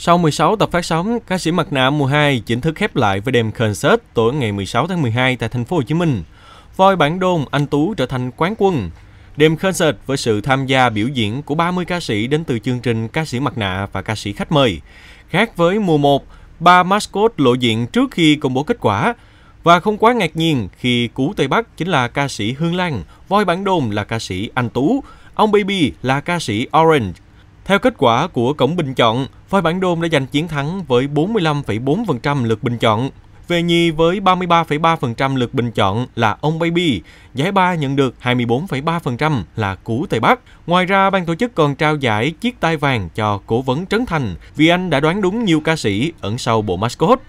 Sau 16 tập phát sóng, ca sĩ Mặt Nạ mùa 2 chính thức khép lại với đêm concert tối ngày 16 tháng 12 tại thành phố Hồ Chí Minh. Voi Bản Đôn, Anh Tú trở thành quán quân. Đêm concert với sự tham gia biểu diễn của 30 ca sĩ đến từ chương trình ca sĩ Mặt Nạ và ca sĩ khách mời. Khác với mùa 1, ba mascot lộ diện trước khi công bố kết quả. Và không quá ngạc nhiên khi Cú Tây Bắc chính là ca sĩ Hương Lan, Voi Bản Đôn là ca sĩ Anh Tú, ông Baby là ca sĩ Orange theo kết quả của cổng bình chọn, voi Bản Đôn đã giành chiến thắng với 45,4% lượt bình chọn. Về nhì với 33,3% lượt bình chọn là ông Baby, giải ba nhận được 24,3% là Củ Tây Bắc. Ngoài ra, ban tổ chức còn trao giải chiếc tai vàng cho cố vấn Trấn Thành vì anh đã đoán đúng nhiều ca sĩ ẩn sau bộ mascot.